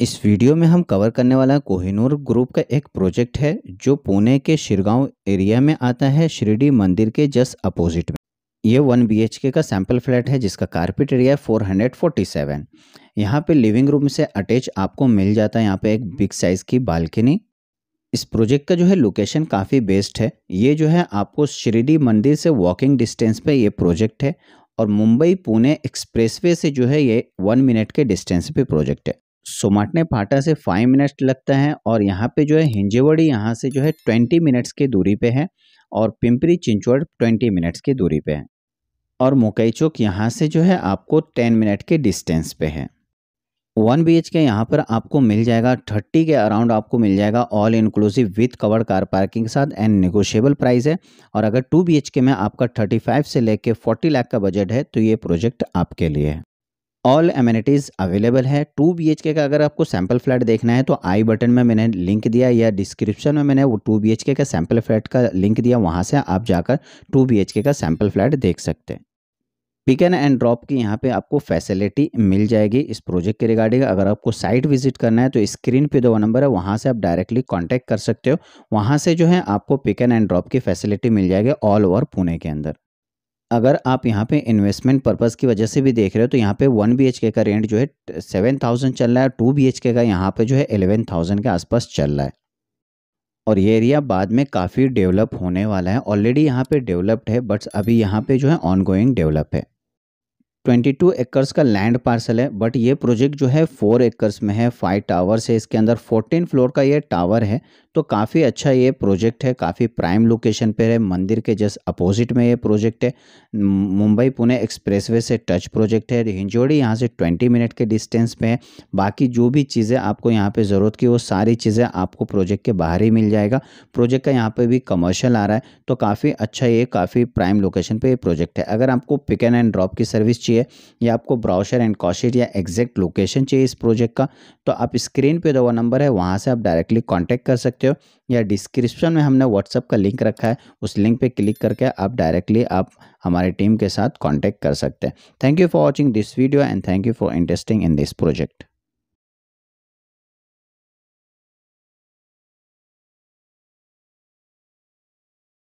इस वीडियो में हम कवर करने वाला कोहिनूर ग्रुप का एक प्रोजेक्ट है जो पुणे के शिरगांव एरिया में आता है शिरडी मंदिर के जस्ट अपोजिट में ये वन बी का सैम्पल फ्लैट है जिसका कारपेट एरिया है सेवन यहाँ पे लिविंग रूम से अटैच आपको मिल जाता है यहाँ पे एक बिग साइज़ की बालकनी इस प्रोजेक्ट का जो है लोकेशन काफ़ी बेस्ट है ये जो है आपको शिरडी मंदिर से वॉकिंग डिस्टेंस पे ये प्रोजेक्ट है और मुंबई पुणे एक्सप्रेसवे से जो है ये वन मिनट के डिस्टेंस पे प्रोजेक्ट है सोमाटने पाटा से फाइव मिनट्स लगता है और यहाँ पे जो है हिंजेवड़ी यहाँ से जो है ट्वेंटी मिनट्स की दूरी पे है और पिंपरी चिंचवड़ ट्वेंटी मिनट्स की दूरी पे है और मुकई चौक यहाँ से जो है आपको टेन मिनट के डिस्टेंस पे है वन बी एच के यहाँ पर आपको मिल जाएगा थर्टी के अराउंड आपको मिल जाएगा all inclusive with covered car parking के साथ एंड निगोशियबल प्राइस है और अगर टू बी एच के में आपका थर्टी फाइव से लेके फोर्टी लाख का बजट है तो ये प्रोजेक्ट आपके लिए है ऑल एमिनिटीज़ अवेलेबल है टू बी के का अगर आपको सैम्पल फ्लैट देखना है तो आई बटन में मैंने लिंक दिया या डिस्क्रिप्शन में मैंने वो टू बी का सैम्पल फ्लैट का लिंक दिया वहाँ से आप जाकर टू बी का सैम्पल फ्लैट देख सकते हैं पिक एन एंड ड्रॉप की यहाँ पे आपको फैसिलिटी मिल जाएगी इस प्रोजेक्ट के रिगार्डिंग अगर आपको साइट विजिट करना है तो स्क्रीन पे दो नंबर है वहाँ से आप डायरेक्टली कांटेक्ट कर सकते हो वहाँ से जो है आपको पिक एन एंड ड्रॉप की फैसिलिटी मिल जाएगी ऑल ओवर पुणे के अंदर अगर आप यहाँ पे इन्वेस्टमेंट पर्पस की वजह से भी देख रहे हो तो यहाँ पे वन बी का रेंट जो है सेवन थाउजेंड चल रहा है टू बी का यहाँ पे जो है एलेवन थाउजेंड के आसपास चल रहा है और ये एरिया बाद में काफ़ी डेवलप होने वाला है ऑलरेडी यहाँ पे डेवलप्ड है बट अभी यहाँ पे जो है ऑनगोइंग डेवलप है ट्वेंटी टू एकर्स का लैंड पार्सल है बट ये प्रोजेक्ट जो है फोर एकर्स में है फाइव टावर्स है इसके अंदर फोर्टीन फ्लोर का ये टावर है तो काफ़ी अच्छा ये प्रोजेक्ट है काफ़ी प्राइम लोकेशन पर है मंदिर के जस्ट अपोजिट में ये प्रोजेक्ट है मुंबई पुणे एक्सप्रेसवे से टच प्रोजेक्ट है हिंजोड़ी यहाँ से ट्वेंटी मिनट के डिस्टेंस पे है बाकी जो भी चीज़ें आपको यहाँ पे ज़रूरत की वो सारी चीज़ें आपको प्रोजेक्ट के बाहर ही मिल जाएगा प्रोजेक्ट का यहाँ पर भी कमर्शल आ रहा है तो काफ़ी अच्छा ये काफ़ी प्राइम लोकेशन पर ये प्रोजेक्ट है अगर आपको पिक एंड ड्रॉप की सर्विस चाहिए चाहिए या आपको ब्राउशर एंड कॉशिट या एग्जैक्ट लोकेशन चाहिए इस प्रोजेक्ट का तो आप स्क्रीन पे दवा नंबर है वहाँ से आप डायरेक्टली कॉन्टैक्ट कर सकते हो या डिस्क्रिप्शन में हमने व्हाट्सअप का लिंक रखा है उस लिंक पर क्लिक करके आप डायरेक्टली आप हमारे टीम के साथ कॉन्टैक्ट कर सकते हैं thank you for watching this video and thank you for interesting in this project